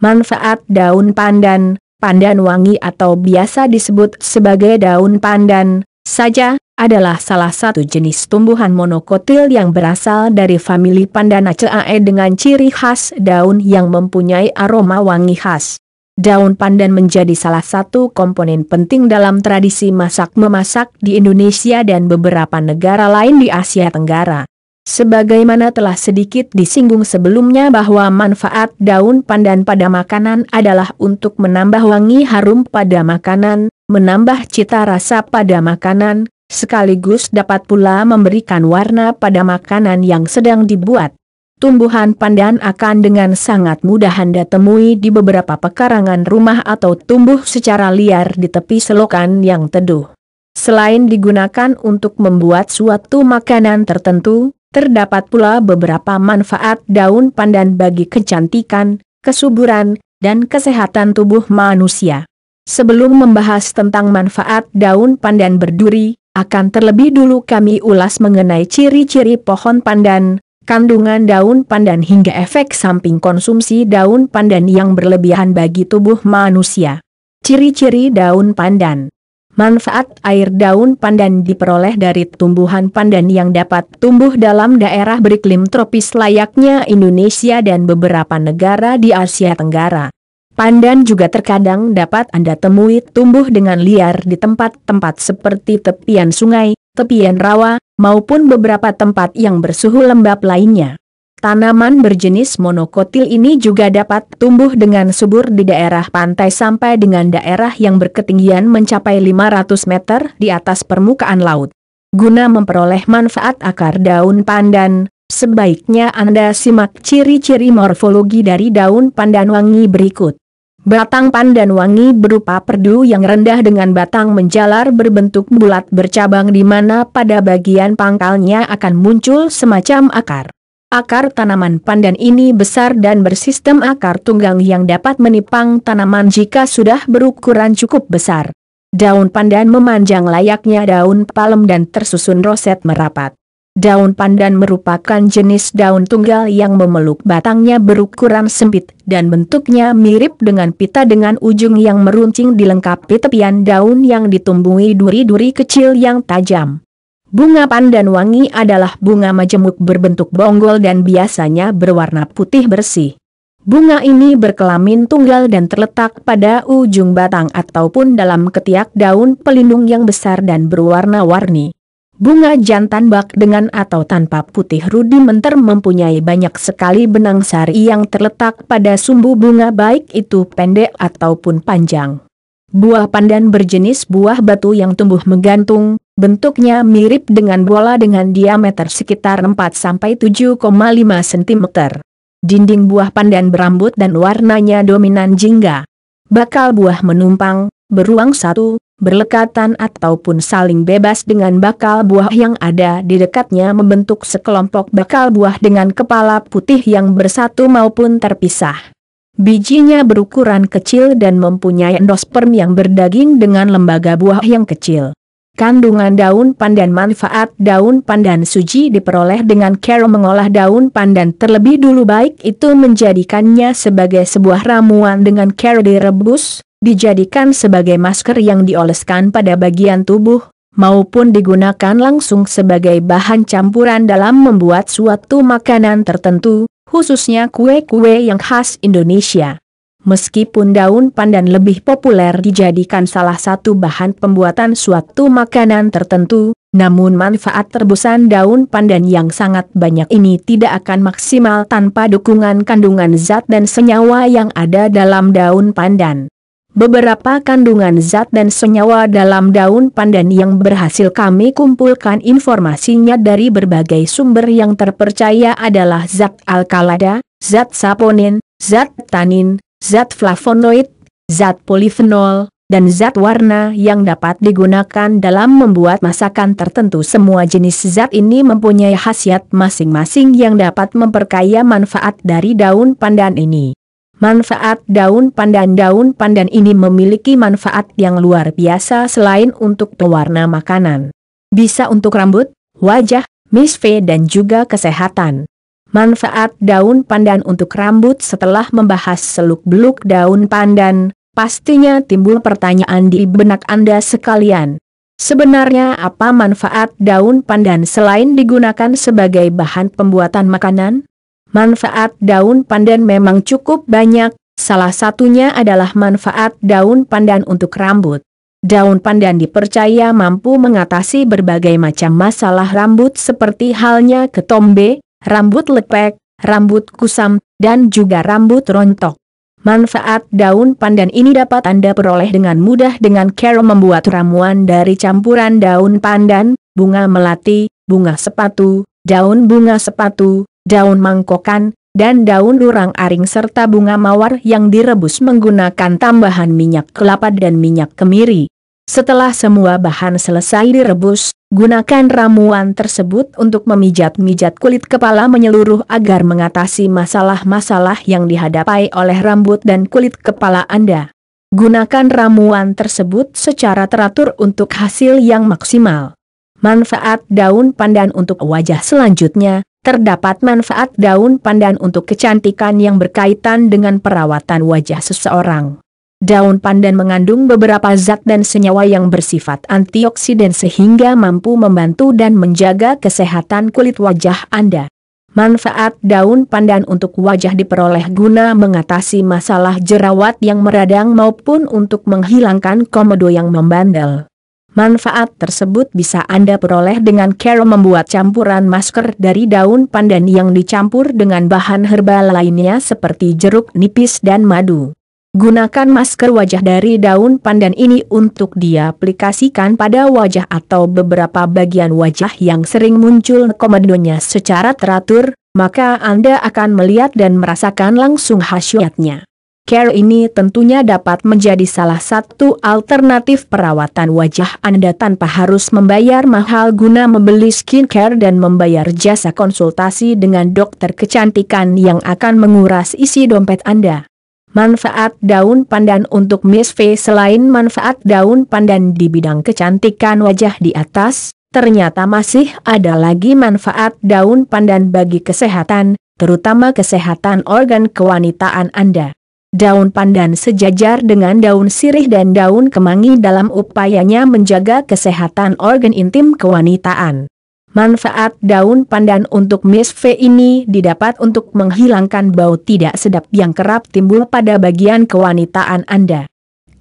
Manfaat daun pandan, pandan wangi atau biasa disebut sebagai daun pandan, saja, adalah salah satu jenis tumbuhan monokotil yang berasal dari famili Pandanaceae dengan ciri khas daun yang mempunyai aroma wangi khas. Daun pandan menjadi salah satu komponen penting dalam tradisi masak-memasak di Indonesia dan beberapa negara lain di Asia Tenggara. Sebagaimana telah sedikit disinggung sebelumnya bahwa manfaat daun pandan pada makanan adalah untuk menambah wangi harum pada makanan, menambah cita rasa pada makanan, sekaligus dapat pula memberikan warna pada makanan yang sedang dibuat. Tumbuhan pandan akan dengan sangat mudah Anda temui di beberapa pekarangan rumah atau tumbuh secara liar di tepi selokan yang teduh. Selain digunakan untuk membuat suatu makanan tertentu, Terdapat pula beberapa manfaat daun pandan bagi kecantikan, kesuburan, dan kesehatan tubuh manusia. Sebelum membahas tentang manfaat daun pandan berduri, akan terlebih dulu kami ulas mengenai ciri-ciri pohon pandan, kandungan daun pandan hingga efek samping konsumsi daun pandan yang berlebihan bagi tubuh manusia. Ciri-ciri daun pandan Manfaat air daun pandan diperoleh dari tumbuhan pandan yang dapat tumbuh dalam daerah beriklim tropis layaknya Indonesia dan beberapa negara di Asia Tenggara. Pandan juga terkadang dapat Anda temui tumbuh dengan liar di tempat-tempat seperti tepian sungai, tepian rawa, maupun beberapa tempat yang bersuhu lembab lainnya. Tanaman berjenis monokotil ini juga dapat tumbuh dengan subur di daerah pantai sampai dengan daerah yang berketinggian mencapai 500 meter di atas permukaan laut. Guna memperoleh manfaat akar daun pandan, sebaiknya Anda simak ciri-ciri morfologi dari daun pandan wangi berikut. Batang pandan wangi berupa perdu yang rendah dengan batang menjalar berbentuk bulat bercabang di mana pada bagian pangkalnya akan muncul semacam akar. Akar tanaman pandan ini besar dan bersistem akar tunggang yang dapat menipang tanaman jika sudah berukuran cukup besar. Daun pandan memanjang layaknya daun palem dan tersusun roset merapat. Daun pandan merupakan jenis daun tunggal yang memeluk batangnya berukuran sempit dan bentuknya mirip dengan pita dengan ujung yang meruncing dilengkapi tepian daun yang ditumbuhi duri-duri kecil yang tajam. Bunga pandan wangi adalah bunga majemuk berbentuk bonggol dan biasanya berwarna putih bersih. Bunga ini berkelamin tunggal dan terletak pada ujung batang ataupun dalam ketiak daun pelindung yang besar dan berwarna-warni. Bunga jantan bak dengan atau tanpa putih rudimenter mempunyai banyak sekali benang sari yang terletak pada sumbu bunga baik itu pendek ataupun panjang. Buah pandan berjenis buah batu yang tumbuh menggantung, Bentuknya mirip dengan bola dengan diameter sekitar 4-7,5 cm. Dinding buah pandan berambut dan warnanya dominan jingga. Bakal buah menumpang, beruang satu, berlekatan ataupun saling bebas dengan bakal buah yang ada di dekatnya membentuk sekelompok bakal buah dengan kepala putih yang bersatu maupun terpisah. Bijinya berukuran kecil dan mempunyai endosperm yang berdaging dengan lembaga buah yang kecil. Kandungan daun pandan manfaat daun pandan suji diperoleh dengan cara mengolah daun pandan terlebih dulu baik itu menjadikannya sebagai sebuah ramuan dengan cara direbus, dijadikan sebagai masker yang dioleskan pada bagian tubuh, maupun digunakan langsung sebagai bahan campuran dalam membuat suatu makanan tertentu, khususnya kue-kue yang khas Indonesia. Meskipun daun pandan lebih populer dijadikan salah satu bahan pembuatan suatu makanan tertentu, namun manfaat terbusan daun pandan yang sangat banyak ini tidak akan maksimal tanpa dukungan kandungan zat dan senyawa yang ada dalam daun pandan. Beberapa kandungan zat dan senyawa dalam daun pandan yang berhasil kami kumpulkan informasinya dari berbagai sumber yang terpercaya adalah zat alkalada, zat saponin, zat tanin, zat flavonoid, zat polifenol, dan zat warna yang dapat digunakan dalam membuat masakan tertentu. Semua jenis zat ini mempunyai khasiat masing-masing yang dapat memperkaya manfaat dari daun pandan ini. Manfaat daun pandan Daun pandan ini memiliki manfaat yang luar biasa selain untuk pewarna makanan. Bisa untuk rambut, wajah, misfe dan juga kesehatan. Manfaat daun pandan untuk rambut setelah membahas seluk-beluk daun pandan, pastinya timbul pertanyaan di benak Anda sekalian. Sebenarnya apa manfaat daun pandan selain digunakan sebagai bahan pembuatan makanan? Manfaat daun pandan memang cukup banyak, salah satunya adalah manfaat daun pandan untuk rambut. Daun pandan dipercaya mampu mengatasi berbagai macam masalah rambut seperti halnya ketombe, rambut lepek, rambut kusam, dan juga rambut rontok. Manfaat daun pandan ini dapat Anda peroleh dengan mudah dengan cara membuat ramuan dari campuran daun pandan, bunga melati, bunga sepatu, daun bunga sepatu, daun mangkokan, dan daun urang aring serta bunga mawar yang direbus menggunakan tambahan minyak kelapa dan minyak kemiri. Setelah semua bahan selesai direbus, gunakan ramuan tersebut untuk memijat-mijat kulit kepala menyeluruh agar mengatasi masalah-masalah yang dihadapi oleh rambut dan kulit kepala Anda. Gunakan ramuan tersebut secara teratur untuk hasil yang maksimal. Manfaat daun pandan untuk wajah selanjutnya, terdapat manfaat daun pandan untuk kecantikan yang berkaitan dengan perawatan wajah seseorang. Daun pandan mengandung beberapa zat dan senyawa yang bersifat antioksidan sehingga mampu membantu dan menjaga kesehatan kulit wajah Anda. Manfaat daun pandan untuk wajah diperoleh guna mengatasi masalah jerawat yang meradang maupun untuk menghilangkan komedo yang membandel. Manfaat tersebut bisa Anda peroleh dengan cara membuat campuran masker dari daun pandan yang dicampur dengan bahan herbal lainnya seperti jeruk nipis dan madu. Gunakan masker wajah dari daun pandan ini untuk diaplikasikan pada wajah atau beberapa bagian wajah yang sering muncul komedonya secara teratur, maka Anda akan melihat dan merasakan langsung khasiatnya. Care ini tentunya dapat menjadi salah satu alternatif perawatan wajah Anda tanpa harus membayar mahal guna membeli skincare dan membayar jasa konsultasi dengan dokter kecantikan yang akan menguras isi dompet Anda. Manfaat daun pandan untuk Miss V selain manfaat daun pandan di bidang kecantikan wajah di atas, ternyata masih ada lagi manfaat daun pandan bagi kesehatan, terutama kesehatan organ kewanitaan Anda. Daun pandan sejajar dengan daun sirih dan daun kemangi dalam upayanya menjaga kesehatan organ intim kewanitaan. Manfaat daun pandan untuk V ini didapat untuk menghilangkan bau tidak sedap yang kerap timbul pada bagian kewanitaan Anda.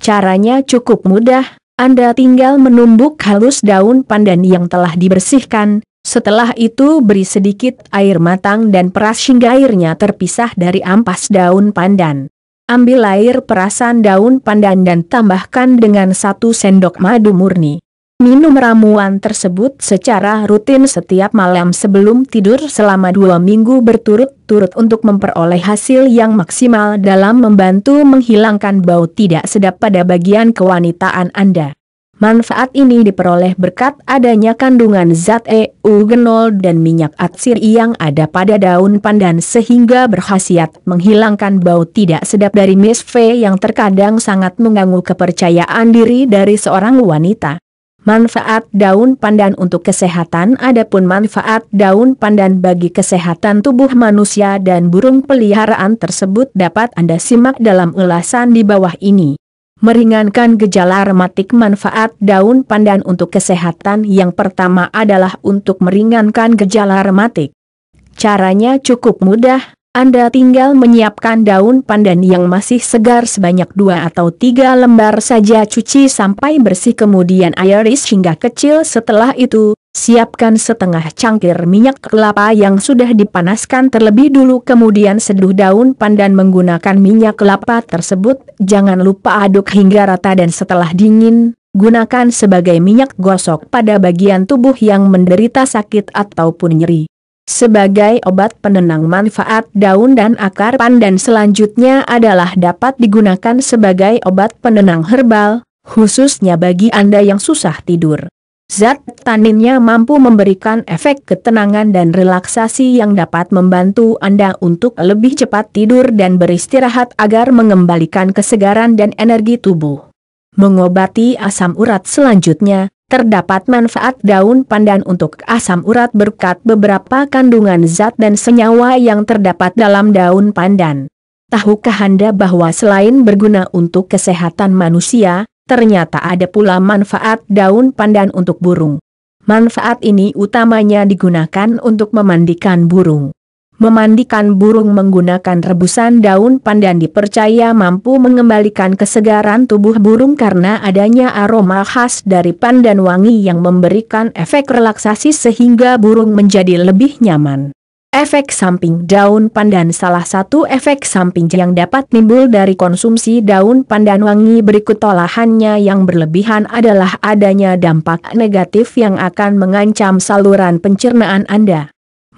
Caranya cukup mudah, Anda tinggal menumbuk halus daun pandan yang telah dibersihkan, setelah itu beri sedikit air matang dan peras hingga airnya terpisah dari ampas daun pandan. Ambil air perasan daun pandan dan tambahkan dengan satu sendok madu murni. Minum ramuan tersebut secara rutin setiap malam sebelum tidur selama dua minggu berturut-turut untuk memperoleh hasil yang maksimal dalam membantu menghilangkan bau tidak sedap pada bagian kewanitaan Anda. Manfaat ini diperoleh berkat adanya kandungan zat eugenol dan minyak atsir yang ada pada daun pandan sehingga berkhasiat menghilangkan bau tidak sedap dari misve yang terkadang sangat mengganggu kepercayaan diri dari seorang wanita. Manfaat daun pandan untuk kesehatan Adapun manfaat daun pandan bagi kesehatan tubuh manusia dan burung peliharaan tersebut dapat Anda simak dalam ulasan di bawah ini. Meringankan gejala rematik Manfaat daun pandan untuk kesehatan yang pertama adalah untuk meringankan gejala rematik. Caranya cukup mudah, anda tinggal menyiapkan daun pandan yang masih segar sebanyak dua atau tiga lembar saja cuci sampai bersih kemudian iris hingga kecil setelah itu, siapkan setengah cangkir minyak kelapa yang sudah dipanaskan terlebih dulu kemudian seduh daun pandan menggunakan minyak kelapa tersebut, jangan lupa aduk hingga rata dan setelah dingin, gunakan sebagai minyak gosok pada bagian tubuh yang menderita sakit ataupun nyeri sebagai obat penenang manfaat daun dan akar pandan selanjutnya adalah dapat digunakan sebagai obat penenang herbal, khususnya bagi Anda yang susah tidur. Zat taninnya mampu memberikan efek ketenangan dan relaksasi yang dapat membantu Anda untuk lebih cepat tidur dan beristirahat agar mengembalikan kesegaran dan energi tubuh. Mengobati asam urat selanjutnya, Terdapat manfaat daun pandan untuk asam urat berkat beberapa kandungan zat dan senyawa yang terdapat dalam daun pandan. Tahukah Anda bahwa selain berguna untuk kesehatan manusia, ternyata ada pula manfaat daun pandan untuk burung. Manfaat ini utamanya digunakan untuk memandikan burung. Memandikan burung menggunakan rebusan daun pandan dipercaya mampu mengembalikan kesegaran tubuh burung karena adanya aroma khas dari pandan wangi yang memberikan efek relaksasi sehingga burung menjadi lebih nyaman. Efek samping daun pandan Salah satu efek samping yang dapat timbul dari konsumsi daun pandan wangi berikut olahannya yang berlebihan adalah adanya dampak negatif yang akan mengancam saluran pencernaan Anda.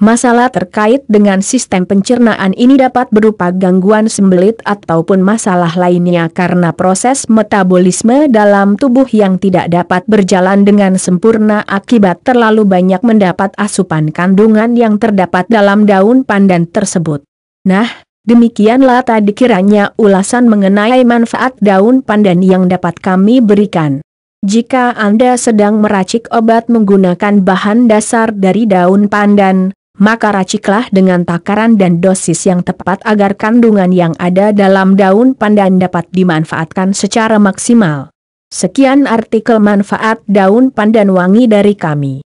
Masalah terkait dengan sistem pencernaan ini dapat berupa gangguan sembelit ataupun masalah lainnya karena proses metabolisme dalam tubuh yang tidak dapat berjalan dengan sempurna akibat terlalu banyak mendapat asupan kandungan yang terdapat dalam daun pandan tersebut. Nah, demikianlah tadi kiranya ulasan mengenai manfaat daun pandan yang dapat kami berikan. Jika Anda sedang meracik obat menggunakan bahan dasar dari daun pandan, maka raciklah dengan takaran dan dosis yang tepat agar kandungan yang ada dalam daun pandan dapat dimanfaatkan secara maksimal. Sekian artikel manfaat daun pandan wangi dari kami.